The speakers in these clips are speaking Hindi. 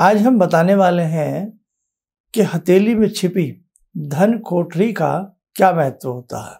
आज हम बताने वाले हैं कि हथेली में छिपी धन कोठरी का क्या महत्व होता है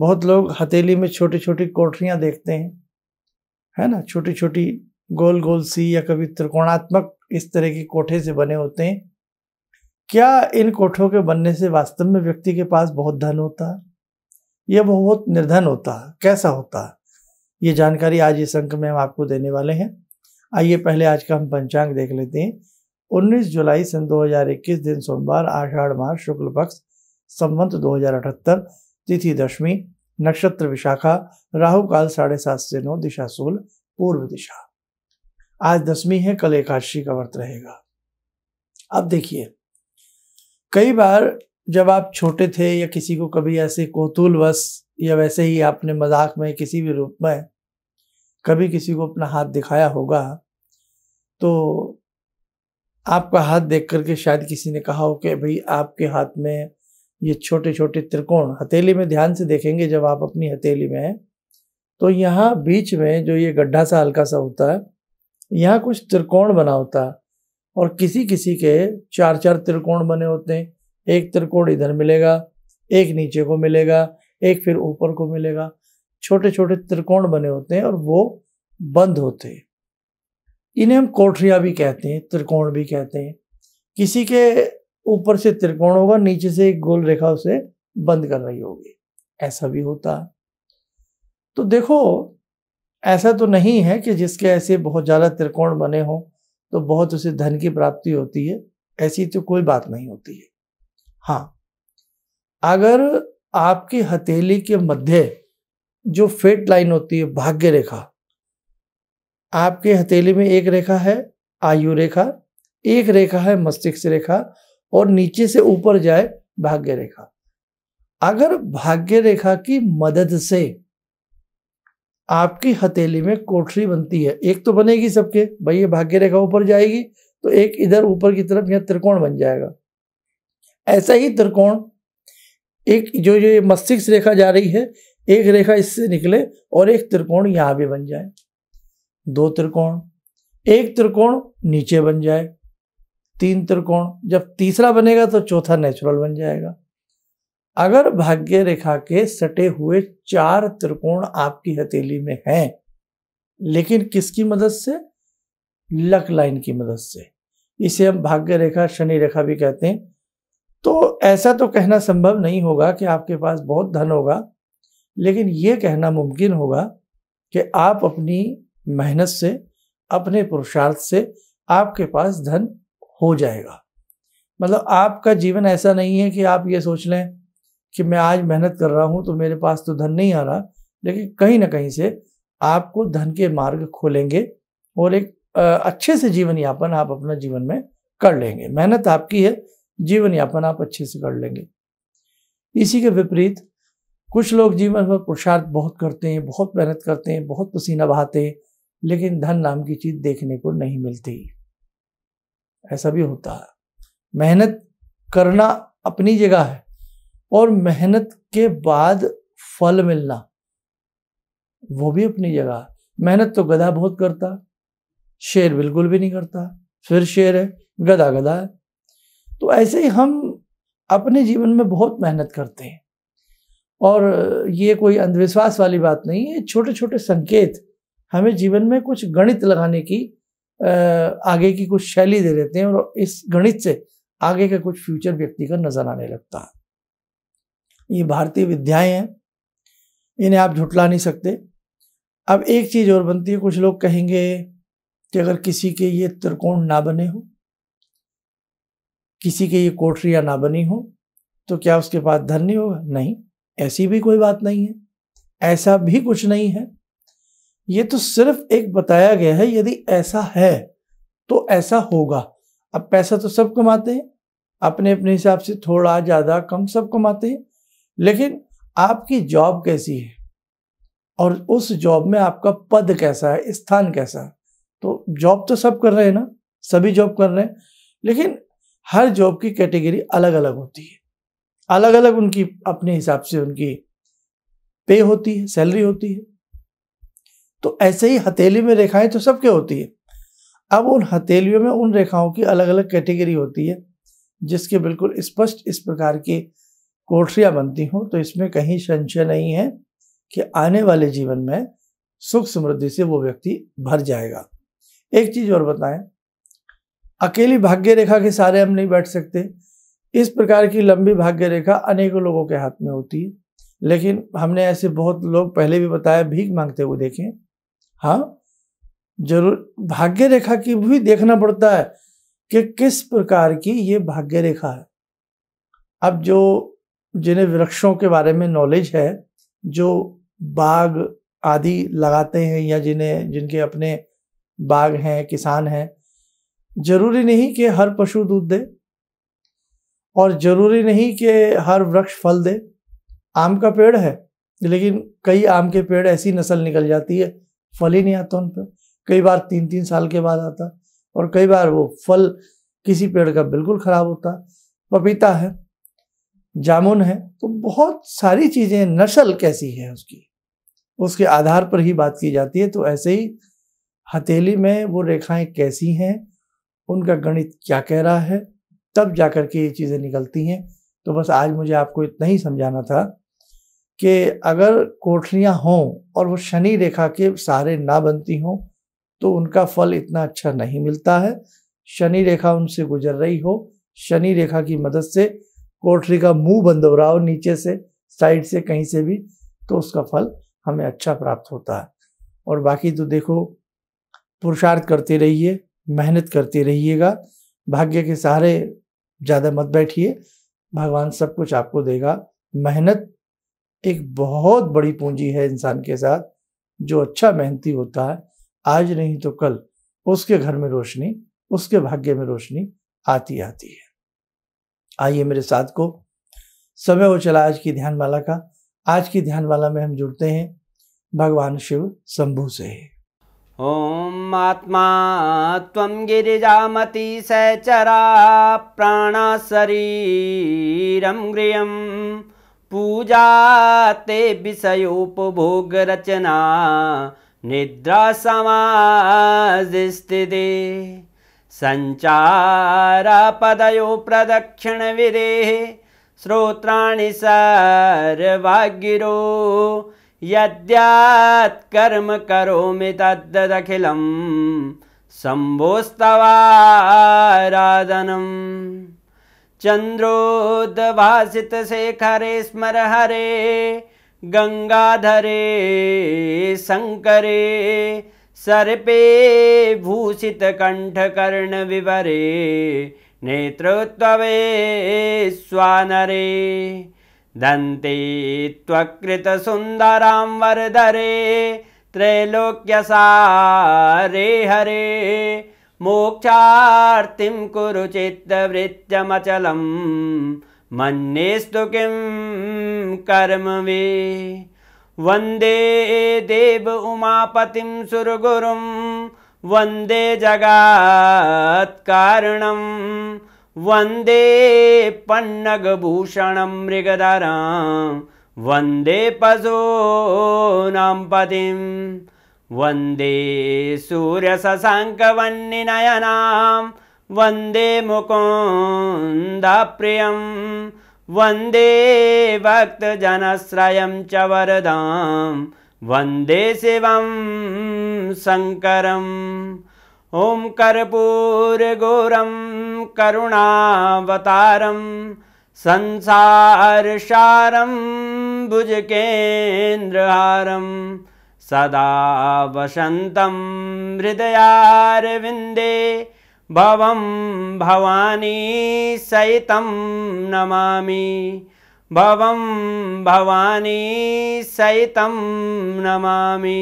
बहुत लोग हथेली में छोटी छोटी कोठरियाँ देखते हैं है ना छोटी छोटी गोल गोल सी या कभी त्रिकोणात्मक इस तरह के कोठे से बने होते हैं क्या इन कोठों के बनने से वास्तव में व्यक्ति के पास बहुत धन होता है यह बहुत निर्धन होता है कैसा होता है ये जानकारी आज इस अंक में हम आपको देने वाले हैं आइए पहले आज का हम पंचांग देख लेते हैं 19 जुलाई सन 2021 दिन सोमवार आषाढ़ मास शुक्ल पक्ष संवंत दो तिथि दशमी नक्षत्र विशाखा राहु काल साढ़े सात से नौ दिशा सोल पूर्व दिशा आज दसवीं है कल एकादशी का व्रत रहेगा अब देखिए कई बार जब आप छोटे थे या किसी को कभी ऐसे कोतूलवश या वैसे ही आपने मजाक में किसी भी रूप में कभी किसी को अपना हाथ दिखाया होगा तो आपका हाथ देख करके शायद किसी ने कहा हो कि भाई आपके हाथ में ये छोटे छोटे त्रिकोण हथेली में ध्यान से देखेंगे जब आप अपनी हथेली में हैं तो यहाँ बीच में जो ये गड्ढा सा हल्का सा होता है यहाँ कुछ त्रिकोण बना होता है और किसी किसी के चार चार त्रिकोण बने होते हैं एक त्रिकोण इधर मिलेगा एक नीचे को मिलेगा एक फिर ऊपर को मिलेगा छोटे छोटे त्रिकोण बने होते हैं और वो बंद होते हैं इन्हें हम कोठरिया भी कहते हैं त्रिकोण भी कहते हैं किसी के ऊपर से त्रिकोण होगा नीचे से एक गोल रेखा उसे बंद कर रही होगी ऐसा भी होता है तो देखो ऐसा तो नहीं है कि जिसके ऐसे बहुत ज़्यादा त्रिकोण बने हों तो बहुत उसे धन की प्राप्ति होती है ऐसी तो कोई बात नहीं होती है हाँ अगर आपकी हथेली के मध्य जो फेट लाइन होती है भाग्य रेखा आपके हथेली में एक रेखा है आयु रेखा एक रेखा है मस्तिष्क रेखा और नीचे से ऊपर जाए भाग्य रेखा अगर भाग्य रेखा की मदद से आपकी हथेली में कोठरी बनती है एक तो बनेगी सबके भाई ये भाग्य रेखा ऊपर जाएगी तो एक इधर ऊपर की तरफ यह त्रिकोण बन जाएगा ऐसा ही त्रिकोण एक जो ये मस्तिष्क रेखा जा रही है एक रेखा इससे निकले और एक त्रिकोण यहाँ भी बन जाए दो त्रिकोण एक त्रिकोण नीचे बन जाए तीन त्रिकोण जब तीसरा बनेगा तो चौथा नेचुरल बन जाएगा अगर भाग्य रेखा के सटे हुए चार त्रिकोण आपकी हथेली में हैं लेकिन किसकी मदद से लक लाइन की मदद से इसे हम भाग्य रेखा शनि रेखा भी कहते हैं तो ऐसा तो कहना संभव नहीं होगा कि आपके पास बहुत धन होगा लेकिन ये कहना मुमकिन होगा कि आप अपनी मेहनत से अपने पुरुषार्थ से आपके पास धन हो जाएगा मतलब आपका जीवन ऐसा नहीं है कि आप ये सोच लें कि मैं आज मेहनत कर रहा हूँ तो मेरे पास तो धन नहीं आ रहा लेकिन कहीं ना कहीं से आपको धन के मार्ग खोलेंगे और एक अच्छे से जीवन यापन आप अपना जीवन में कर लेंगे मेहनत आपकी है जीवन यापन आप अच्छे से कर लेंगे इसी के विपरीत कुछ लोग जीवन में पुरुषार्थ बहुत करते हैं बहुत मेहनत करते हैं बहुत पसीना बहाते हैं लेकिन धन नाम की चीज देखने को नहीं मिलती ऐसा भी होता है मेहनत करना अपनी जगह है और मेहनत के बाद फल मिलना वो भी अपनी जगह मेहनत तो गधा बहुत करता शेर बिल्कुल भी नहीं करता फिर शेर है गधा गधा है तो ऐसे ही हम अपने जीवन में बहुत मेहनत करते हैं और ये कोई अंधविश्वास वाली बात नहीं है छोटे छोटे संकेत हमें जीवन में कुछ गणित लगाने की आगे की कुछ शैली दे देते हैं और इस गणित से आगे का कुछ फ्यूचर व्यक्ति का नजर आने लगता है ये भारतीय विद्याएं हैं इन्हें आप झुटला नहीं सकते अब एक चीज़ और बनती है कुछ लोग कहेंगे कि अगर किसी के ये त्रिकोण ना बने हो किसी के ये कोठरिया ना बनी हो तो क्या उसके पास धन नहीं होगा नहीं ऐसी भी कोई बात नहीं है ऐसा भी कुछ नहीं है ये तो सिर्फ एक बताया गया है यदि ऐसा है तो ऐसा होगा अब पैसा तो सब कमाते हैं अपने अपने हिसाब से थोड़ा ज़्यादा कम सब कमाते हैं लेकिन आपकी जॉब कैसी है और उस जॉब में आपका पद कैसा है स्थान कैसा है तो जॉब तो सब कर रहे हैं ना सभी जॉब कर रहे हैं लेकिन हर जॉब की कैटेगरी अलग अलग होती है अलग अलग उनकी अपने हिसाब से उनकी पे होती है सैलरी होती है तो ऐसे ही हथेली में रेखाएं तो सबके होती है अब उन हथेलियों में उन रेखाओं की अलग अलग कैटेगरी होती है जिसके बिल्कुल स्पष्ट इस, इस प्रकार की कोठरियाँ बनती हों तो इसमें कहीं संशय नहीं है कि आने वाले जीवन में सुख समृद्धि से वो व्यक्ति भर जाएगा एक चीज़ और बताएं अकेली भाग्य रेखा के सारे हम नहीं बैठ सकते इस प्रकार की लंबी भाग्य रेखा अनेकों लोगों के हाथ में होती है लेकिन हमने ऐसे बहुत लोग पहले भी बताया भीख मांगते हुए देखें हाँ जरूर भाग्य रेखा की भी देखना पड़ता है कि किस प्रकार की ये भाग्य रेखा है अब जो जिन्हें वृक्षों के बारे में नॉलेज है जो बाग आदि लगाते हैं या जिन्हें जिनके अपने बाग हैं किसान हैं जरूरी नहीं कि हर पशु दूध दे और जरूरी नहीं कि हर वृक्ष फल दे आम का पेड़ है लेकिन कई आम के पेड़ ऐसी नस्ल निकल जाती है फल ही नहीं आता उन पर कई बार तीन तीन साल के बाद आता और कई बार वो फल किसी पेड़ का बिल्कुल ख़राब होता पपीता है जामुन है तो बहुत सारी चीज़ें नस्ल कैसी है उसकी उसके आधार पर ही बात की जाती है तो ऐसे ही हथेली में वो रेखाएं कैसी हैं उनका गणित क्या कह रहा है तब जाकर के ये चीज़ें निकलती हैं तो बस आज मुझे आपको इतना ही समझाना था कि अगर कोठरियाँ हों और वो शनि रेखा के सहारे ना बनती हों तो उनका फल इतना अच्छा नहीं मिलता है शनि रेखा उनसे गुजर रही हो शनि रेखा की मदद से कोठरी का मुंह बंद हो रहा हो नीचे से साइड से कहीं से भी तो उसका फल हमें अच्छा प्राप्त होता है और बाकी तो देखो पुरुषार्थ करते रहिए मेहनत करते रहिएगा भाग्य के सहारे ज़्यादा मत बैठिए भगवान सब कुछ आपको देगा मेहनत एक बहुत बड़ी पूंजी है इंसान के साथ जो अच्छा मेहनती होता है आज नहीं तो कल उसके घर में रोशनी उसके भाग्य में रोशनी आती आती है आइए मेरे साथ को समय हो चला आज की ध्यान माला का आज की ध्यान माला में हम जुड़ते हैं भगवान शिव शंभु से ओम आत्मा गिरिजा मति सचरा प्राणा शरीर गृहम् पूजा ते विषयोपभोगरचना पदयो सञ्चारपदयो प्रदक्षिणविरेः श्रोत्राणि यद्यात् कर्म करोमि तद्दखिलं शम्भोस्तवा चन्द्रोद्भाषितशेखरे स्मर हरे गङ्गाधरे शङ्करे विवरे नेत्रवे स्वानरे दन्ते त्वकृतसुन्दरां वरदरे त्रैलोक्यसारे हरे मोक्षार्तिं कुरु चित्तवृत्त्यमचलं मन्येस्तु किं कर्म वे वन्दे देव उमापतिं सुरगुरुं वन्दे जगात्कारणं वन्दे पन्नगभूषणं मृगधरां वन्दे पशूनां पतिम् वन्दे सूर्यशङ्कवन्निनयनां वन्दे मुकुन्दप्रियं वन्दे भक्तजनश्रयं च वरदां वन्दे शिवं शङ्करम् ॐ कर्पूरगुरं करुणावतारं संसारसारं भुजकेन्द्रहारम् सदा वसन्तं हृदयारविन्दे भव भवानी सहित नमामि भव भवानी सहित नमामि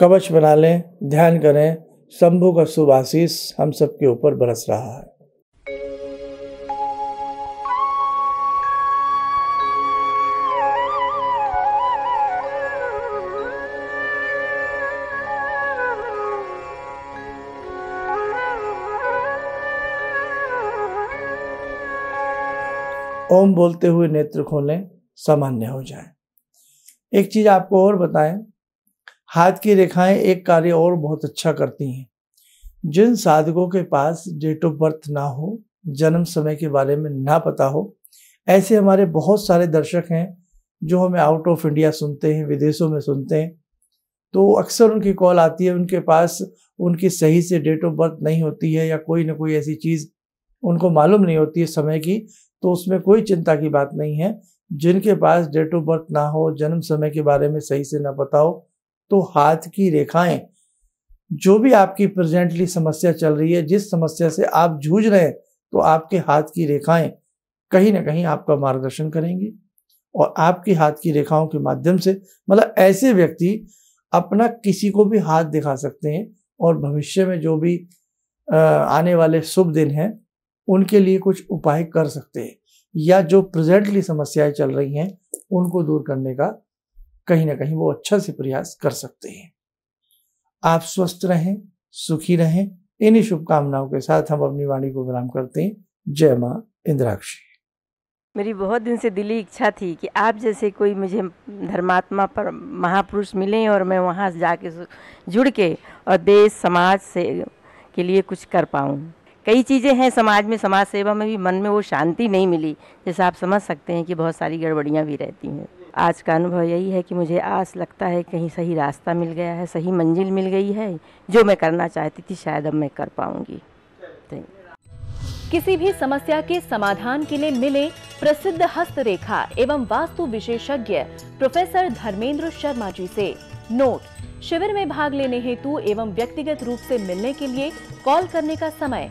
कवच बना लें ध्यान करें शंभु का शुभ आशीष हम सबके ऊपर बरस रहा है ओम बोलते हुए नेत्र खोलें सामान्य हो जाए एक चीज़ आपको और बताएं हाथ की रेखाएं एक कार्य और बहुत अच्छा करती हैं जिन साधकों के पास डेट ऑफ बर्थ ना हो जन्म समय के बारे में ना पता हो ऐसे हमारे बहुत सारे दर्शक हैं जो हमें आउट ऑफ इंडिया सुनते हैं विदेशों में सुनते हैं तो अक्सर उनकी कॉल आती है उनके पास उनकी सही से डेट ऑफ बर्थ नहीं होती है या कोई ना कोई ऐसी चीज़ उनको मालूम नहीं होती है समय की तो उसमें कोई चिंता की बात नहीं है जिनके पास डेट ऑफ बर्थ ना हो जन्म समय के बारे में सही से ना पता हो तो हाथ की रेखाएं जो भी आपकी प्रेजेंटली समस्या चल रही है जिस समस्या से आप जूझ रहे हैं तो आपके हाथ की रेखाएं कहीं ना कहीं आपका मार्गदर्शन करेंगी और आपके हाथ की रेखाओं के माध्यम से मतलब ऐसे व्यक्ति अपना किसी को भी हाथ दिखा सकते हैं और भविष्य में जो भी आने वाले शुभ दिन हैं उनके लिए कुछ उपाय कर सकते हैं या जो प्रेजेंटली समस्याएं चल रही हैं उनको दूर करने का कहीं ना कहीं वो अच्छा से प्रयास कर सकते हैं आप स्वस्थ रहें सुखी रहें इन्हीं शुभकामनाओं के साथ हम अपनी वाणी को विराम करते हैं जय माँ इंद्राक्षी मेरी बहुत दिन से दिली इच्छा थी कि आप जैसे कोई मुझे धर्मात्मा पर महापुरुष मिले और मैं वहाँ जाके जुड़ के और देश समाज से के लिए कुछ कर पाऊँ कई चीज़ें हैं समाज में समाज सेवा में भी मन में वो शांति नहीं मिली जैसे आप समझ सकते हैं कि बहुत सारी गड़बड़ियाँ भी रहती हैं आज का अनुभव यही है कि मुझे आज लगता है कहीं सही रास्ता मिल गया है सही मंजिल मिल गई है जो मैं करना चाहती थी शायद अब मैं कर पाऊंगी किसी भी समस्या के समाधान के लिए मिले प्रसिद्ध हस्तरेखा एवं वास्तु विशेषज्ञ प्रोफेसर धर्मेंद्र शर्मा जी से नोट शिविर में भाग लेने हेतु एवं व्यक्तिगत रूप से मिलने के लिए कॉल करने का समय